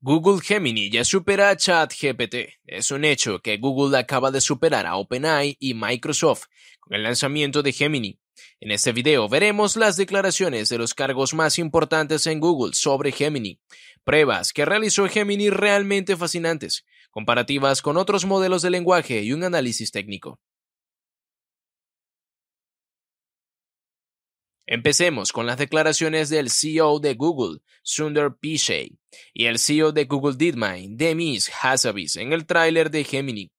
Google Gemini ya supera a ChatGPT. Es un hecho que Google acaba de superar a OpenAI y Microsoft con el lanzamiento de Gemini. En este video veremos las declaraciones de los cargos más importantes en Google sobre Gemini, pruebas que realizó Gemini realmente fascinantes, comparativas con otros modelos de lenguaje y un análisis técnico. Empecemos con las declaraciones del CEO de Google, Sundar Pichai, y el CEO de Google DeepMind, Demis Hassabis, en el tráiler de Gemini.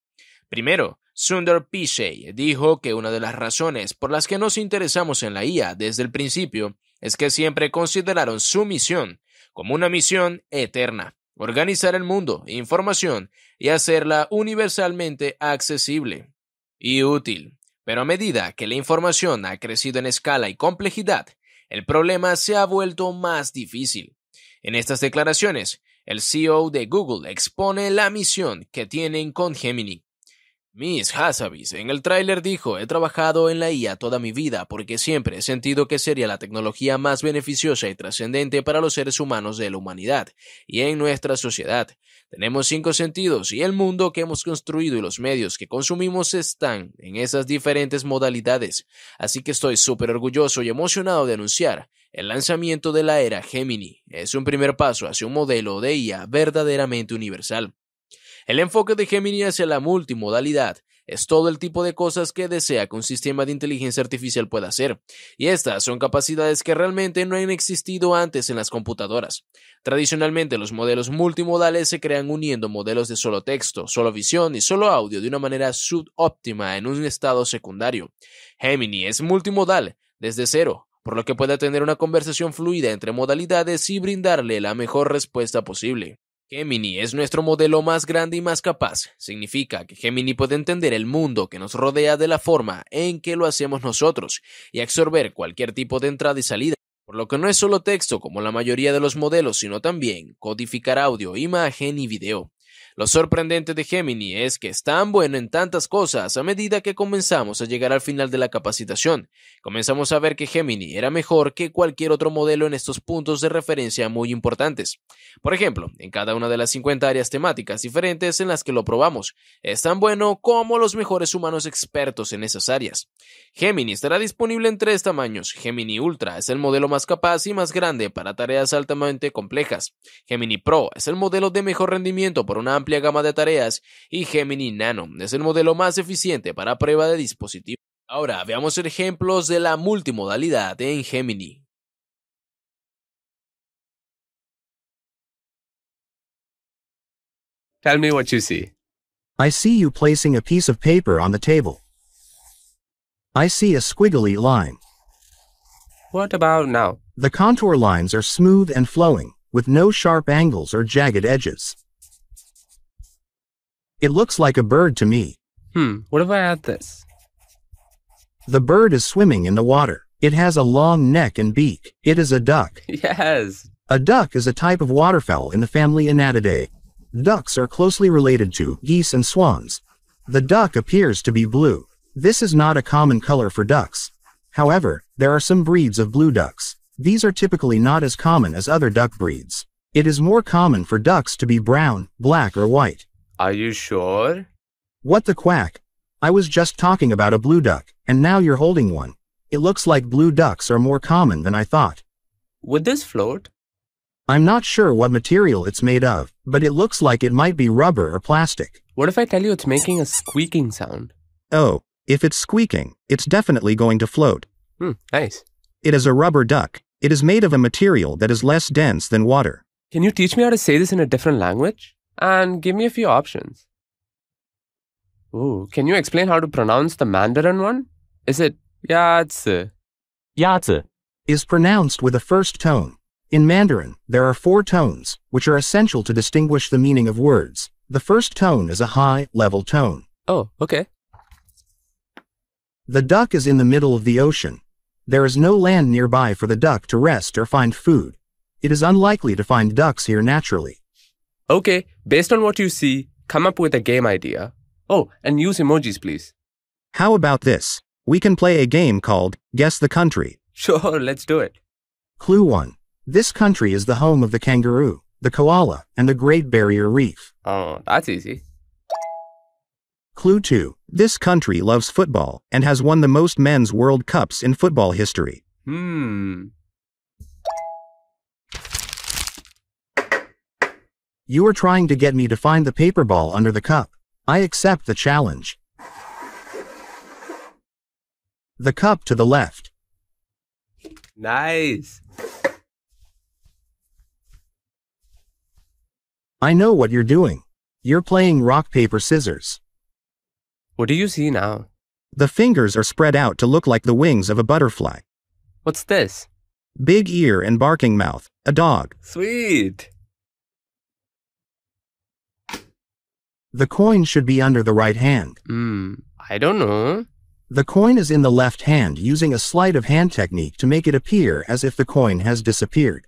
Primero, Sundar Pichai dijo que una de las razones por las que nos interesamos en la IA desde el principio es que siempre consideraron su misión como una misión eterna, organizar el mundo, información y hacerla universalmente accesible y útil. Pero a medida que la información ha crecido en escala y complejidad, el problema se ha vuelto más difícil. En estas declaraciones, el CEO de Google expone la misión que tienen con Gemini, Miss Hassabis en el tráiler dijo, he trabajado en la IA toda mi vida porque siempre he sentido que sería la tecnología más beneficiosa y trascendente para los seres humanos de la humanidad y en nuestra sociedad. Tenemos cinco sentidos y el mundo que hemos construido y los medios que consumimos están en esas diferentes modalidades. Así que estoy súper orgulloso y emocionado de anunciar el lanzamiento de la era Gemini. Es un primer paso hacia un modelo de IA verdaderamente universal. El enfoque de Gemini hacia la multimodalidad es todo el tipo de cosas que desea que un sistema de inteligencia artificial pueda hacer, y estas son capacidades que realmente no han existido antes en las computadoras. Tradicionalmente los modelos multimodales se crean uniendo modelos de solo texto, solo visión y solo audio de una manera subóptima en un estado secundario. Gemini es multimodal desde cero, por lo que puede tener una conversación fluida entre modalidades y brindarle la mejor respuesta posible. Gemini es nuestro modelo más grande y más capaz. Significa que Gemini puede entender el mundo que nos rodea de la forma en que lo hacemos nosotros y absorber cualquier tipo de entrada y salida. Por lo que no es solo texto como la mayoría de los modelos, sino también codificar audio, imagen y video. Lo sorprendente de Gemini es que es tan bueno en tantas cosas a medida que comenzamos a llegar al final de la capacitación. Comenzamos a ver que Gemini era mejor que cualquier otro modelo en estos puntos de referencia muy importantes. Por ejemplo, en cada una de las 50 áreas temáticas diferentes en las que lo probamos, es tan bueno como los mejores humanos expertos en esas áreas. Gemini estará disponible en tres tamaños. Gemini Ultra es el modelo más capaz y más grande para tareas altamente complejas. Gemini Pro es el modelo de mejor rendimiento por una amplia gama de tareas y Gemini Nano es el modelo más eficiente para prueba de dispositivos. Ahora veamos ejemplos de la multimodalidad en Gemini. Tell me what you see. I see you placing a piece of paper on the table. I see a squiggly line. What about now? The contour lines are smooth and flowing, with no sharp angles or jagged edges. It looks like a bird to me. Hmm, what if I add this? The bird is swimming in the water. It has a long neck and beak. It is a duck. Yes. A duck is a type of waterfowl in the family Anatidae. Ducks are closely related to geese and swans. The duck appears to be blue. This is not a common color for ducks. However, there are some breeds of blue ducks. These are typically not as common as other duck breeds. It is more common for ducks to be brown, black or white. Are you sure? What the quack? I was just talking about a blue duck, and now you're holding one. It looks like blue ducks are more common than I thought. Would this float? I'm not sure what material it's made of, but it looks like it might be rubber or plastic. What if I tell you it's making a squeaking sound? Oh, if it's squeaking, it's definitely going to float. Hmm, nice. It is a rubber duck. It is made of a material that is less dense than water. Can you teach me how to say this in a different language? and give me a few options. Ooh, can you explain how to pronounce the Mandarin one? Is it Yatsu? Yatsu is pronounced with a first tone. In Mandarin, there are four tones, which are essential to distinguish the meaning of words. The first tone is a high, level tone. Oh, okay. The duck is in the middle of the ocean. There is no land nearby for the duck to rest or find food. It is unlikely to find ducks here naturally. Okay, based on what you see, come up with a game idea. Oh, and use emojis, please. How about this? We can play a game called Guess the Country. Sure, let's do it. Clue 1. This country is the home of the kangaroo, the koala, and the Great Barrier Reef. Oh, that's easy. Clue 2. This country loves football and has won the most men's World Cups in football history. Hmm. You are trying to get me to find the paper ball under the cup. I accept the challenge. The cup to the left. Nice. I know what you're doing. You're playing rock, paper, scissors. What do you see now? The fingers are spread out to look like the wings of a butterfly. What's this? Big ear and barking mouth, a dog. Sweet. The coin should be under the right hand. Hmm, I don't know. The coin is in the left hand using a sleight of hand technique to make it appear as if the coin has disappeared.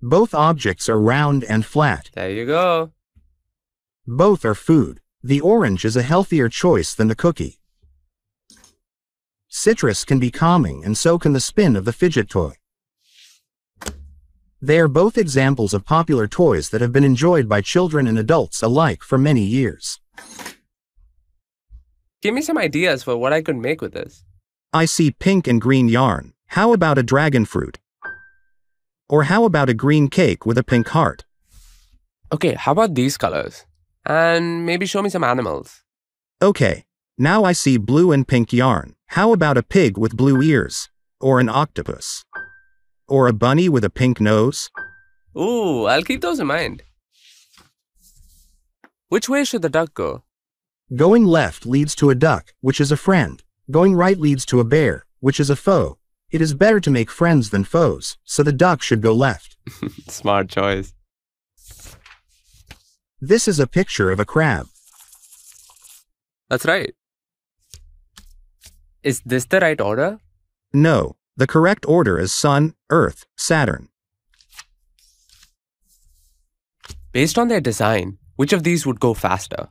Both objects are round and flat. There you go. Both are food. The orange is a healthier choice than the cookie. Citrus can be calming and so can the spin of the fidget toy. They are both examples of popular toys that have been enjoyed by children and adults alike for many years. Give me some ideas for what I could make with this. I see pink and green yarn. How about a dragon fruit? Or how about a green cake with a pink heart? Okay, how about these colors? And maybe show me some animals. Okay, now I see blue and pink yarn. How about a pig with blue ears? Or an octopus? Or a bunny with a pink nose? Ooh, I'll keep those in mind. Which way should the duck go? Going left leads to a duck, which is a friend. Going right leads to a bear, which is a foe. It is better to make friends than foes, so the duck should go left. Smart choice. This is a picture of a crab. That's right. Is this the right order? No, the correct order is Sun, Earth, Saturn. Based on their design, which of these would go faster?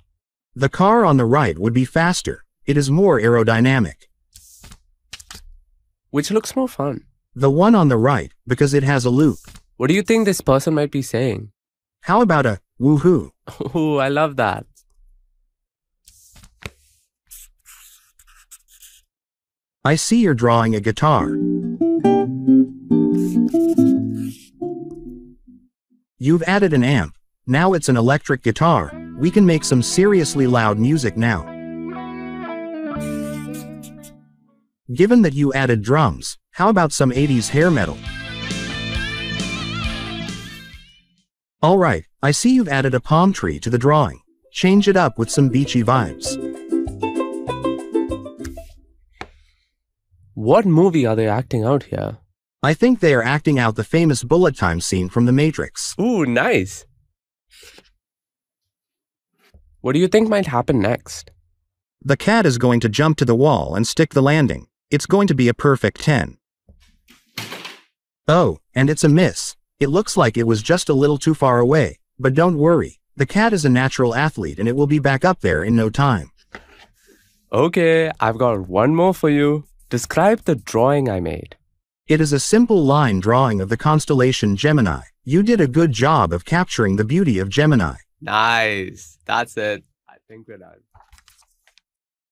The car on the right would be faster. It is more aerodynamic. Which looks more fun? The one on the right, because it has a loop. What do you think this person might be saying? How about a woohoo? Oh, I love that. I see you're drawing a guitar. You've added an amp. Now it's an electric guitar. We can make some seriously loud music now. Given that you added drums, how about some 80s hair metal? Alright, I see you've added a palm tree to the drawing. Change it up with some beachy vibes. What movie are they acting out here? I think they are acting out the famous bullet time scene from The Matrix. Ooh, nice. What do you think might happen next? The cat is going to jump to the wall and stick the landing. It's going to be a perfect 10. Oh, and it's a miss. It looks like it was just a little too far away, but don't worry. The cat is a natural athlete and it will be back up there in no time. Okay, I've got one more for you. Describe the drawing I made. It is simple line drawing of the Gemini. You did a good job capturing the beauty of Gemini. Nice. That's it.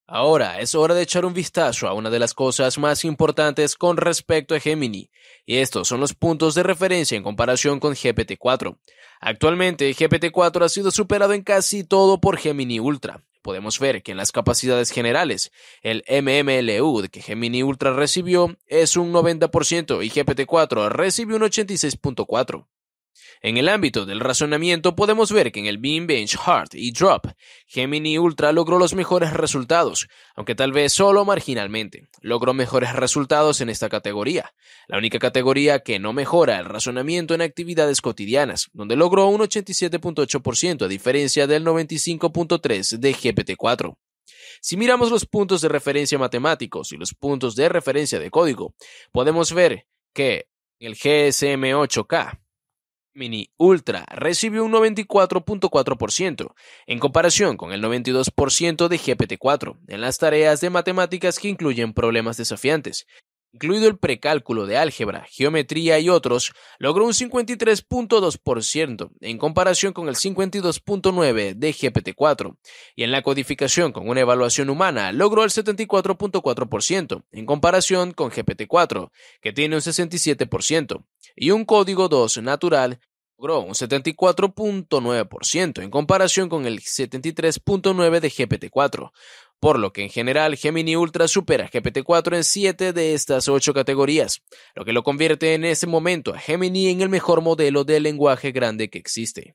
Ahora es hora de echar un vistazo a una de las cosas más importantes con respecto a Gemini, y estos son los puntos de referencia en comparación con GPT-4. Actualmente, GPT-4 ha sido superado en casi todo por Gemini Ultra, podemos ver que en las capacidades generales, el MMLU que Gemini Ultra recibió es un 90% y GPT-4 recibió un 86.4%. En el ámbito del razonamiento podemos ver que en el Beam Bench Hard y Drop, Gemini Ultra logró los mejores resultados, aunque tal vez solo marginalmente. Logró mejores resultados en esta categoría, la única categoría que no mejora el razonamiento en actividades cotidianas, donde logró un 87.8% a diferencia del 95.3% de GPT-4. Si miramos los puntos de referencia matemáticos y los puntos de referencia de código, podemos ver que el GSM8K Mini Ultra recibió un 94.4%, en comparación con el 92% de GPT-4, en las tareas de matemáticas que incluyen problemas desafiantes, incluido el precálculo de álgebra, geometría y otros, logró un 53.2% en comparación con el 52.9% de GPT-4, y en la codificación con una evaluación humana logró el 74.4% en comparación con GPT-4, que tiene un 67%, y un código 2 natural logró un 74.9% en comparación con el 73.9% de GPT-4 por lo que en general Gemini Ultra supera GPT-4 en 7 de estas 8 categorías, lo que lo convierte en ese momento a Gemini en el mejor modelo de lenguaje grande que existe.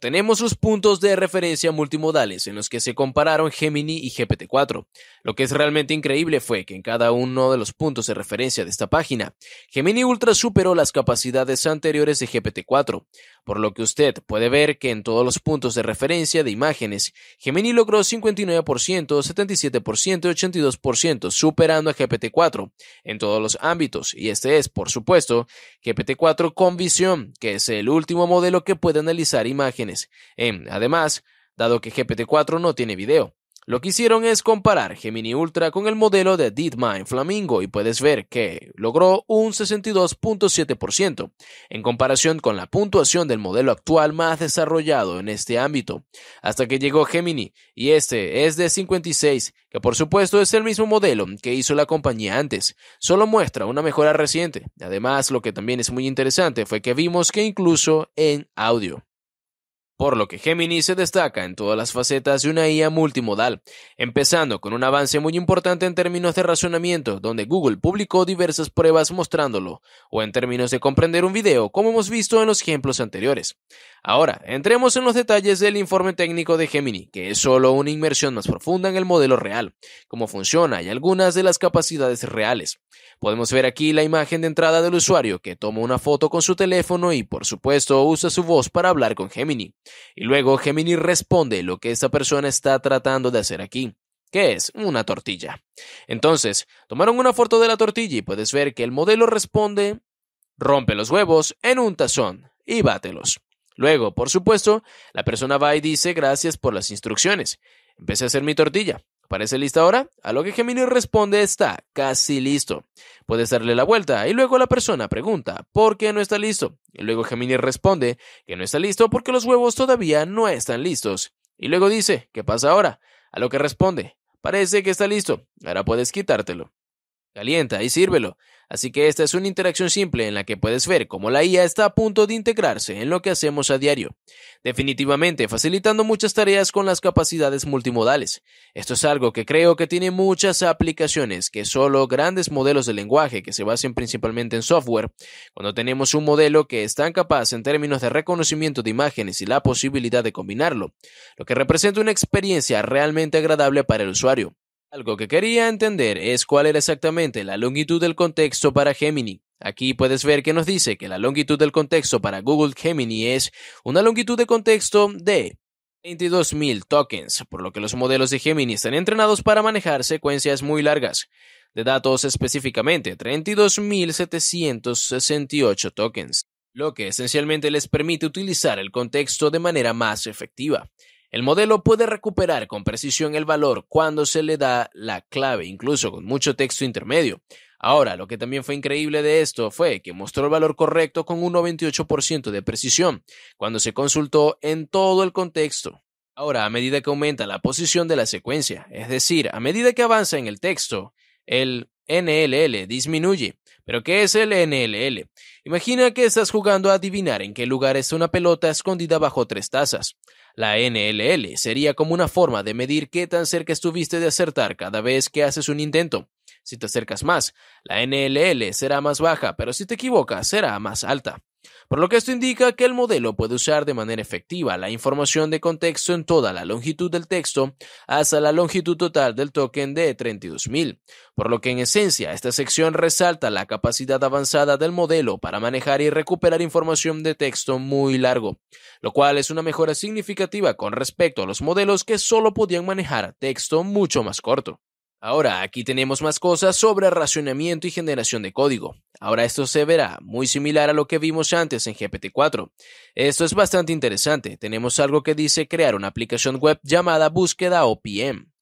tenemos los puntos de referencia multimodales en los que se compararon Gemini y GPT-4. Lo que es realmente increíble fue que en cada uno de los puntos de referencia de esta página, Gemini Ultra superó las capacidades anteriores de GPT-4, por lo que usted puede ver que en todos los puntos de referencia de imágenes, Gemini logró 59%, 77% y 82%, superando a GPT-4 en todos los ámbitos, y este es, por supuesto, GPT-4 con visión, que es el último modelo que puede analizar imágenes imágenes. Em, además, dado que GPT-4 no tiene video. Lo que hicieron es comparar Gemini Ultra con el modelo de DeepMind Flamingo y puedes ver que logró un 62.7% en comparación con la puntuación del modelo actual más desarrollado en este ámbito, hasta que llegó Gemini y este es de 56, que por supuesto es el mismo modelo que hizo la compañía antes, solo muestra una mejora reciente. Además, lo que también es muy interesante fue que vimos que incluso en audio por lo que Gemini se destaca en todas las facetas de una IA multimodal, empezando con un avance muy importante en términos de razonamiento, donde Google publicó diversas pruebas mostrándolo, o en términos de comprender un video, como hemos visto en los ejemplos anteriores. Ahora, entremos en los detalles del informe técnico de Gemini, que es solo una inmersión más profunda en el modelo real, cómo funciona y algunas de las capacidades reales. Podemos ver aquí la imagen de entrada del usuario que toma una foto con su teléfono y, por supuesto, usa su voz para hablar con Gemini. Y luego Gemini responde lo que esta persona está tratando de hacer aquí, que es una tortilla. Entonces, tomaron una foto de la tortilla y puedes ver que el modelo responde, rompe los huevos en un tazón y bátelos. Luego, por supuesto, la persona va y dice gracias por las instrucciones. Empecé a hacer mi tortilla. ¿Parece lista ahora? A lo que Gemini responde está casi listo. Puedes darle la vuelta y luego la persona pregunta ¿por qué no está listo? Y luego Gemini responde que no está listo porque los huevos todavía no están listos. Y luego dice ¿qué pasa ahora? A lo que responde Parece que está listo. Ahora puedes quitártelo. Calienta y sírvelo. Así que esta es una interacción simple en la que puedes ver cómo la IA está a punto de integrarse en lo que hacemos a diario, definitivamente facilitando muchas tareas con las capacidades multimodales. Esto es algo que creo que tiene muchas aplicaciones, que solo grandes modelos de lenguaje que se basen principalmente en software, cuando tenemos un modelo que es tan capaz en términos de reconocimiento de imágenes y la posibilidad de combinarlo, lo que representa una experiencia realmente agradable para el usuario. Algo que quería entender es cuál era exactamente la longitud del contexto para Gemini. Aquí puedes ver que nos dice que la longitud del contexto para Google Gemini es una longitud de contexto de 22.000 tokens, por lo que los modelos de Gemini están entrenados para manejar secuencias muy largas, de datos específicamente 32.768 tokens, lo que esencialmente les permite utilizar el contexto de manera más efectiva. El modelo puede recuperar con precisión el valor cuando se le da la clave, incluso con mucho texto intermedio. Ahora, lo que también fue increíble de esto fue que mostró el valor correcto con un 98% de precisión cuando se consultó en todo el contexto. Ahora, a medida que aumenta la posición de la secuencia, es decir, a medida que avanza en el texto, el NLL disminuye. ¿Pero qué es el NLL? Imagina que estás jugando a adivinar en qué lugar está una pelota escondida bajo tres tazas. La NLL sería como una forma de medir qué tan cerca estuviste de acertar cada vez que haces un intento. Si te acercas más, la NLL será más baja, pero si te equivocas, será más alta por lo que esto indica que el modelo puede usar de manera efectiva la información de contexto en toda la longitud del texto hasta la longitud total del token de 32.000, por lo que en esencia esta sección resalta la capacidad avanzada del modelo para manejar y recuperar información de texto muy largo, lo cual es una mejora significativa con respecto a los modelos que solo podían manejar texto mucho más corto. Ahora, aquí tenemos más cosas sobre racionamiento y generación de código. Ahora esto se verá muy similar a lo que vimos antes en GPT-4. Esto es bastante interesante. Tenemos algo que dice crear una aplicación web llamada búsqueda OPM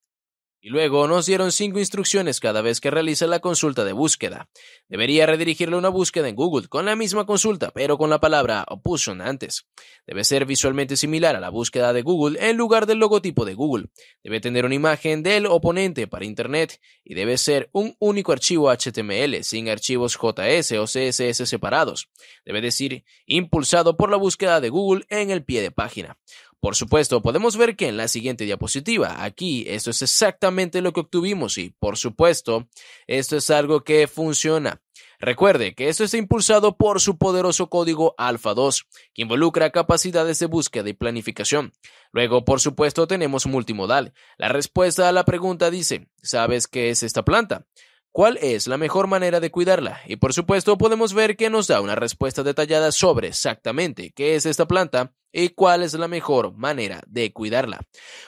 y luego nos dieron cinco instrucciones cada vez que realiza la consulta de búsqueda. Debería redirigirle una búsqueda en Google con la misma consulta, pero con la palabra Opposition antes. Debe ser visualmente similar a la búsqueda de Google en lugar del logotipo de Google. Debe tener una imagen del oponente para Internet y debe ser un único archivo HTML sin archivos JS o CSS separados. Debe decir impulsado por la búsqueda de Google en el pie de página. Por supuesto, podemos ver que en la siguiente diapositiva, aquí, esto es exactamente lo que obtuvimos y, por supuesto, esto es algo que funciona. Recuerde que esto está impulsado por su poderoso código Alpha 2, que involucra capacidades de búsqueda y planificación. Luego, por supuesto, tenemos multimodal. La respuesta a la pregunta dice, ¿sabes qué es esta planta? cuál es la mejor manera de cuidarla y por supuesto podemos ver que nos da una respuesta detallada sobre exactamente qué es esta planta y cuál es la mejor manera de cuidarla.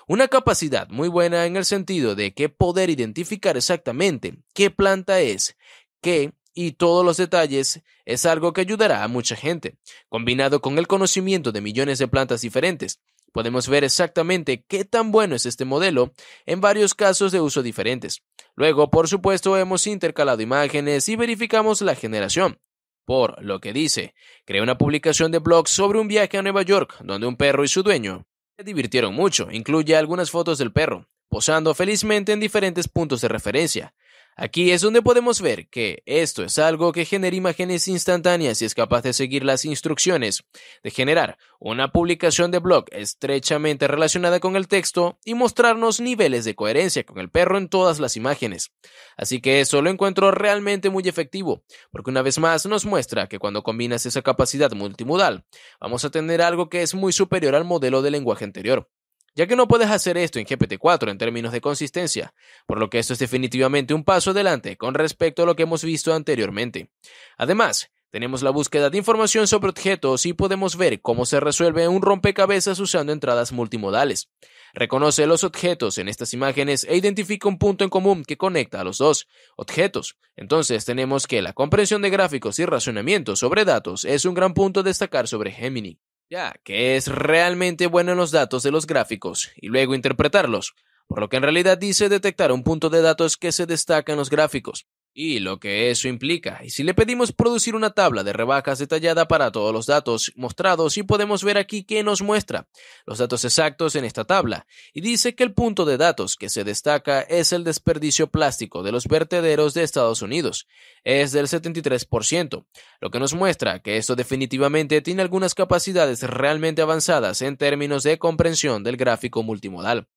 Una capacidad muy buena en el sentido de que poder identificar exactamente qué planta es, qué y todos los detalles es algo que ayudará a mucha gente, combinado con el conocimiento de millones de plantas diferentes, Podemos ver exactamente qué tan bueno es este modelo en varios casos de uso diferentes. Luego, por supuesto, hemos intercalado imágenes y verificamos la generación. Por lo que dice, creé una publicación de blog sobre un viaje a Nueva York, donde un perro y su dueño se divirtieron mucho, incluye algunas fotos del perro, posando felizmente en diferentes puntos de referencia. Aquí es donde podemos ver que esto es algo que genera imágenes instantáneas y es capaz de seguir las instrucciones de generar una publicación de blog estrechamente relacionada con el texto y mostrarnos niveles de coherencia con el perro en todas las imágenes. Así que eso lo encuentro realmente muy efectivo, porque una vez más nos muestra que cuando combinas esa capacidad multimodal, vamos a tener algo que es muy superior al modelo de lenguaje anterior ya que no puedes hacer esto en GPT-4 en términos de consistencia, por lo que esto es definitivamente un paso adelante con respecto a lo que hemos visto anteriormente. Además, tenemos la búsqueda de información sobre objetos y podemos ver cómo se resuelve un rompecabezas usando entradas multimodales. Reconoce los objetos en estas imágenes e identifica un punto en común que conecta a los dos objetos. Entonces tenemos que la comprensión de gráficos y razonamiento sobre datos es un gran punto a destacar sobre Gemini ya que es realmente bueno en los datos de los gráficos y luego interpretarlos, por lo que en realidad dice detectar un punto de datos que se destaca en los gráficos, y lo que eso implica. Y si le pedimos producir una tabla de rebajas detallada para todos los datos mostrados y podemos ver aquí que nos muestra los datos exactos en esta tabla y dice que el punto de datos que se destaca es el desperdicio plástico de los vertederos de Estados Unidos, es del 73%, lo que nos muestra que esto definitivamente tiene algunas capacidades realmente avanzadas en términos de comprensión del gráfico multimodal.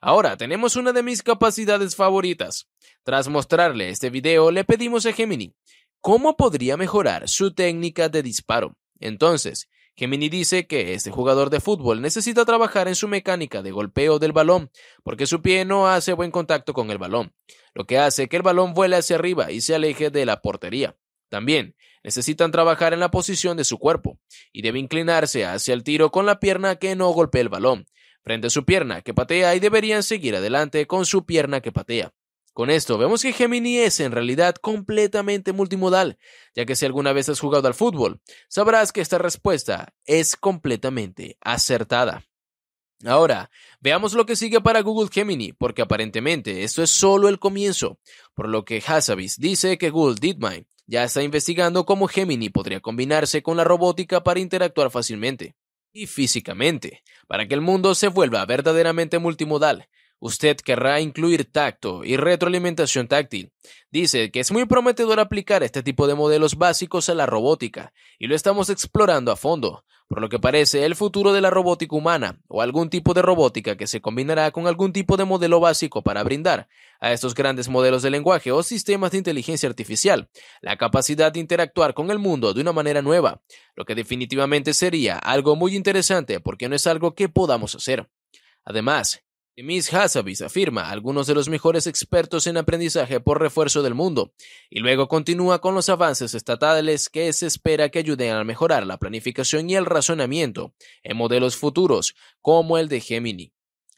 Ahora tenemos una de mis capacidades favoritas. Tras mostrarle este video, le pedimos a Gemini cómo podría mejorar su técnica de disparo. Entonces, Gemini dice que este jugador de fútbol necesita trabajar en su mecánica de golpeo del balón, porque su pie no hace buen contacto con el balón, lo que hace que el balón vuele hacia arriba y se aleje de la portería. También necesitan trabajar en la posición de su cuerpo, y debe inclinarse hacia el tiro con la pierna que no golpee el balón, frente a su pierna que patea y deberían seguir adelante con su pierna que patea. Con esto vemos que Gemini es en realidad completamente multimodal, ya que si alguna vez has jugado al fútbol, sabrás que esta respuesta es completamente acertada. Ahora, veamos lo que sigue para Google Gemini, porque aparentemente esto es solo el comienzo, por lo que Hassabis dice que Google DeepMind ya está investigando cómo Gemini podría combinarse con la robótica para interactuar fácilmente y físicamente, para que el mundo se vuelva verdaderamente multimodal, usted querrá incluir tacto y retroalimentación táctil. Dice que es muy prometedor aplicar este tipo de modelos básicos a la robótica, y lo estamos explorando a fondo. Por lo que parece, el futuro de la robótica humana o algún tipo de robótica que se combinará con algún tipo de modelo básico para brindar a estos grandes modelos de lenguaje o sistemas de inteligencia artificial la capacidad de interactuar con el mundo de una manera nueva, lo que definitivamente sería algo muy interesante porque no es algo que podamos hacer. Además, Miss Hassabis afirma algunos de los mejores expertos en aprendizaje por refuerzo del mundo, y luego continúa con los avances estatales que se espera que ayuden a mejorar la planificación y el razonamiento en modelos futuros, como el de Gemini.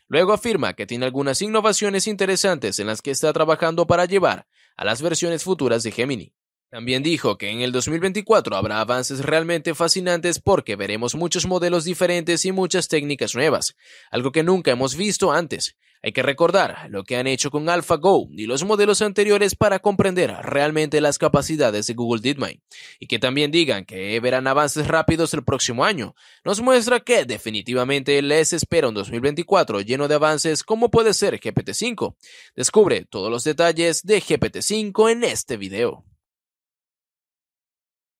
Luego afirma que tiene algunas innovaciones interesantes en las que está trabajando para llevar a las versiones futuras de Gemini. También dijo que en el 2024 habrá avances realmente fascinantes porque veremos muchos modelos diferentes y muchas técnicas nuevas, algo que nunca hemos visto antes. Hay que recordar lo que han hecho con AlphaGo y los modelos anteriores para comprender realmente las capacidades de Google DeepMind, y que también digan que verán avances rápidos el próximo año, nos muestra que definitivamente les espera un 2024 lleno de avances como puede ser GPT-5. Descubre todos los detalles de GPT-5 en este video.